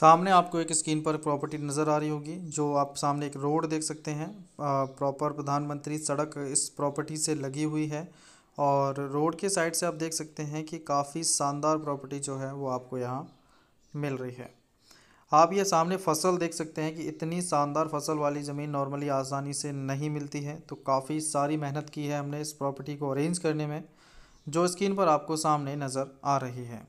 सामने आपको एक स्क्रीन पर प्रॉपर्टी नज़र आ रही होगी जो आप सामने एक रोड देख सकते हैं प्रॉपर प्रधानमंत्री सड़क इस प्रॉपर्टी से लगी हुई है और रोड के साइड से आप देख सकते हैं कि काफ़ी शानदार प्रॉपर्टी जो है वो आपको यहाँ मिल रही है आप ये सामने फसल देख सकते हैं कि इतनी शानदार फसल वाली ज़मीन नॉर्मली आसानी से नहीं मिलती है तो काफ़ी सारी मेहनत की है हमने इस प्रॉपर्टी को अरेंज करने में जो स्क्रीन पर आपको सामने नज़र आ रही है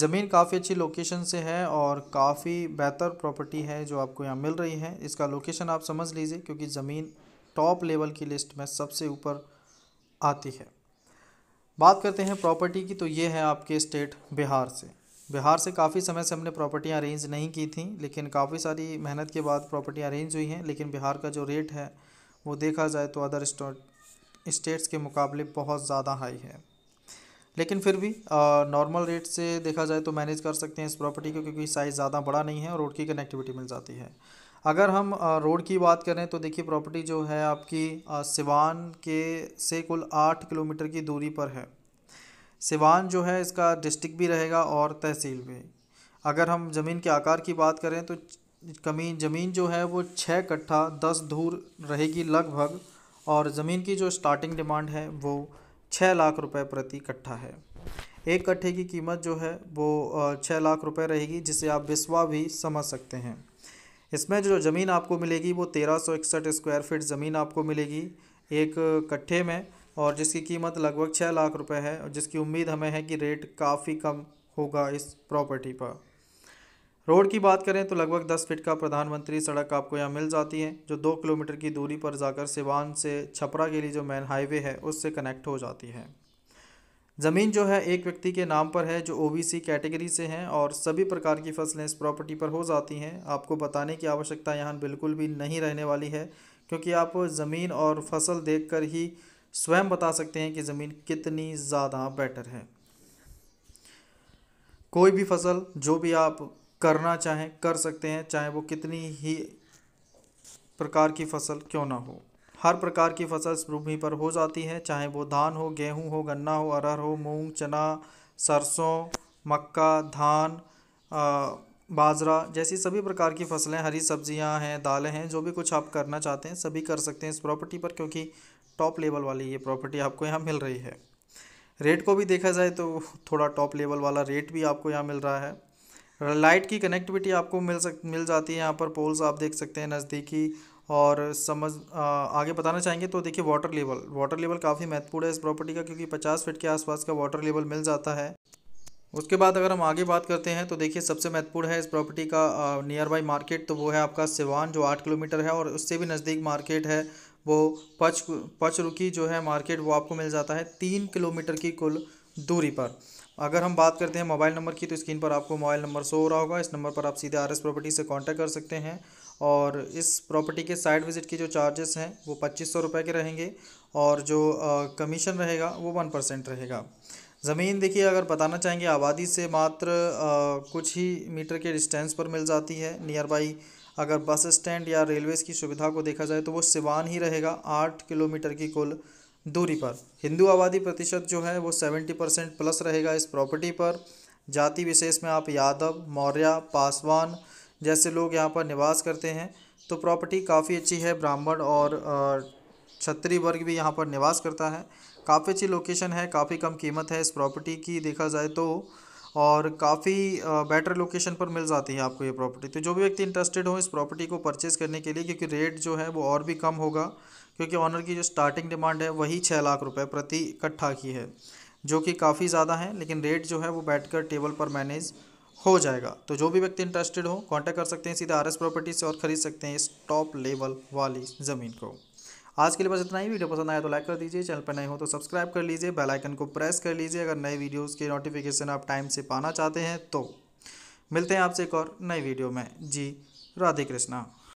ज़मीन काफ़ी अच्छी लोकेशन से है और काफ़ी बेहतर प्रॉपर्टी है जो आपको यहाँ मिल रही है इसका लोकेशन आप समझ लीजिए क्योंकि ज़मीन टॉप लेवल की लिस्ट में सबसे ऊपर आती है बात करते हैं प्रॉपर्टी की तो ये है आपके स्टेट बिहार से बिहार से काफ़ी समय से हमने प्रॉपर्टियाँ अरेंज नहीं की थी लेकिन काफ़ी सारी मेहनत के बाद प्रॉपर्टियाँ अरेंज हुई हैं लेकिन बिहार का जो रेट है वो देखा जाए तो अदर स्टेट्स के मुकाबले बहुत ज़्यादा हाई है लेकिन फिर भी नॉर्मल रेट से देखा जाए तो मैनेज कर सकते हैं इस प्रॉपर्टी को क्योंकि साइज़ ज़्यादा बड़ा नहीं है और रोड की कनेक्टिविटी मिल जाती है अगर हम रोड की बात करें तो देखिए प्रॉपर्टी जो है आपकी सिवान के से कुल आठ किलोमीटर की दूरी पर है सिवान जो है इसका डिस्ट्रिक्ट भी रहेगा और तहसील भी अगर हम ज़मीन के आकार की बात करें तो कमी ज़मीन जो है वो छः कट्ठा दस धूर रहेगी लगभग और ज़मीन की जो स्टार्टिंग डिमांड है वो छः लाख रुपए प्रति कट्ठा है एक कट्ठे की कीमत जो है वो छः लाख रुपए रहेगी जिसे आप बिस्वा भी समझ सकते हैं इसमें जो ज़मीन आपको मिलेगी वो तेरह सौ इकसठ स्क्वायर फीट ज़मीन आपको मिलेगी एक कट्ठे में और जिसकी कीमत लगभग छः लाख रुपए है और जिसकी उम्मीद हमें है कि रेट काफ़ी कम होगा इस प्रॉपर्टी पर रोड की बात करें तो लगभग 10 फीट का प्रधानमंत्री सड़क आपको यहाँ मिल जाती है जो दो किलोमीटर की दूरी पर जाकर सिवान से छपरा के लिए जो मेन हाईवे है उससे कनेक्ट हो जाती है ज़मीन जो है एक व्यक्ति के नाम पर है जो ओबीसी कैटेगरी से हैं और सभी प्रकार की फसलें इस प्रॉपर्टी पर हो जाती हैं आपको बताने की आवश्यकता यहाँ बिल्कुल भी नहीं रहने वाली है क्योंकि आप ज़मीन और फसल देख ही स्वयं बता सकते हैं कि ज़मीन कितनी ज़्यादा बेटर है कोई भी फसल जो भी आप करना चाहें कर सकते हैं चाहे वो कितनी ही प्रकार की फसल क्यों ना हो हर प्रकार की फसल इस भूमि पर हो जाती है चाहे वो धान हो गेहूं हो गन्ना हो अरहर हो मूंग चना सरसों मक्का धान बाजरा जैसी सभी प्रकार की फसलें हरी सब्जियां हैं दालें हैं जो भी कुछ आप करना चाहते हैं सभी कर सकते हैं इस प्रॉपर्टी पर क्योंकि टॉप लेवल वाली ये प्रॉपर्टी आपको यहाँ मिल रही है रेट को भी देखा जाए तो थोड़ा टॉप लेवल वाला रेट भी आपको यहाँ मिल रहा है लाइट की कनेक्टिविटी आपको मिल सक मिल जाती है यहाँ पर पोल्स आप देख सकते हैं नज़दीकी और समझ आ, आगे बताना चाहेंगे तो देखिए वाटर लेवल वाटर लेवल काफ़ी महत्वपूर्ण है इस प्रॉपर्टी का क्योंकि पचास फिट के आसपास का वाटर लेवल मिल जाता है उसके बाद अगर हम आगे बात करते हैं तो देखिए सबसे महत्वपूर्ण है इस प्रॉपर्टी का नियर बाई मार्केट तो वो है आपका सिवान जो आठ किलोमीटर है और उससे भी नज़दीक मार्केट है वो पच रुकी जो है मार्केट वो आपको मिल जाता है तीन किलोमीटर की कुल दूरी पर अगर हम बात करते हैं मोबाइल नंबर की तो स्क्रीन पर आपको मोबाइल नंबर शो हो रहा होगा इस नंबर पर आप सीधे आर एस प्रॉपर्टी से कॉन्टैक्ट कर सकते हैं और इस प्रॉपर्टी के साइड विजिट के जो चार्जेस हैं वो पच्चीस सौ रुपये के रहेंगे और जो कमीशन रहेगा वो वन परसेंट रहेगा ज़मीन देखिए अगर बताना चाहेंगे आबादी से मात्र आ, कुछ ही मीटर के डिस्टेंस पर मिल जाती है नियर बाई अगर बस स्टैंड या रेलवेज़ की सुविधा को देखा जाए तो वो सिवान ही रहेगा आठ किलोमीटर की कुल दूरी पर हिंदू आबादी प्रतिशत जो है वो सेवेंटी परसेंट प्लस रहेगा इस प्रॉपर्टी पर जाति विशेष में आप यादव मौर्य पासवान जैसे लोग यहाँ पर निवास करते हैं तो प्रॉपर्टी काफ़ी अच्छी है ब्राह्मण और क्षत्रिय वर्ग भी यहाँ पर निवास करता है काफ़ी अच्छी लोकेशन है काफ़ी कम कीमत है इस प्रॉपर्टी की देखा जाए तो और काफ़ी बेटर लोकेशन पर मिल जाती है आपको ये प्रॉपर्टी तो जो भी व्यक्ति इंटरेस्टेड हो इस प्रॉपर्टी को परचेज़ करने के लिए क्योंकि रेट जो है वो और भी कम होगा क्योंकि ऑनर की जो स्टार्टिंग डिमांड है वही छः लाख रुपये प्रति कट्ठा की है जो कि काफ़ी ज़्यादा है लेकिन रेट जो है वो बैठकर टेबल पर मैनेज हो जाएगा तो जो भी व्यक्ति इंटरेस्टेड हो कॉन्टैक्ट कर सकते हैं सीधे आर एस प्रॉपर्टी से और ख़रीद सकते हैं इस टॉप लेवल वाली ज़मीन को आज के लिए बस इतना ही वीडियो पसंद आया तो लाइक कर दीजिए चैनल पर नए हो तो सब्सक्राइब कर लीजिए बेल आइकन को प्रेस कर लीजिए अगर नए वीडियोज़ के नोटिफिकेशन आप टाइम से पाना चाहते हैं तो मिलते हैं आपसे एक और नई वीडियो में जी राधे कृष्णा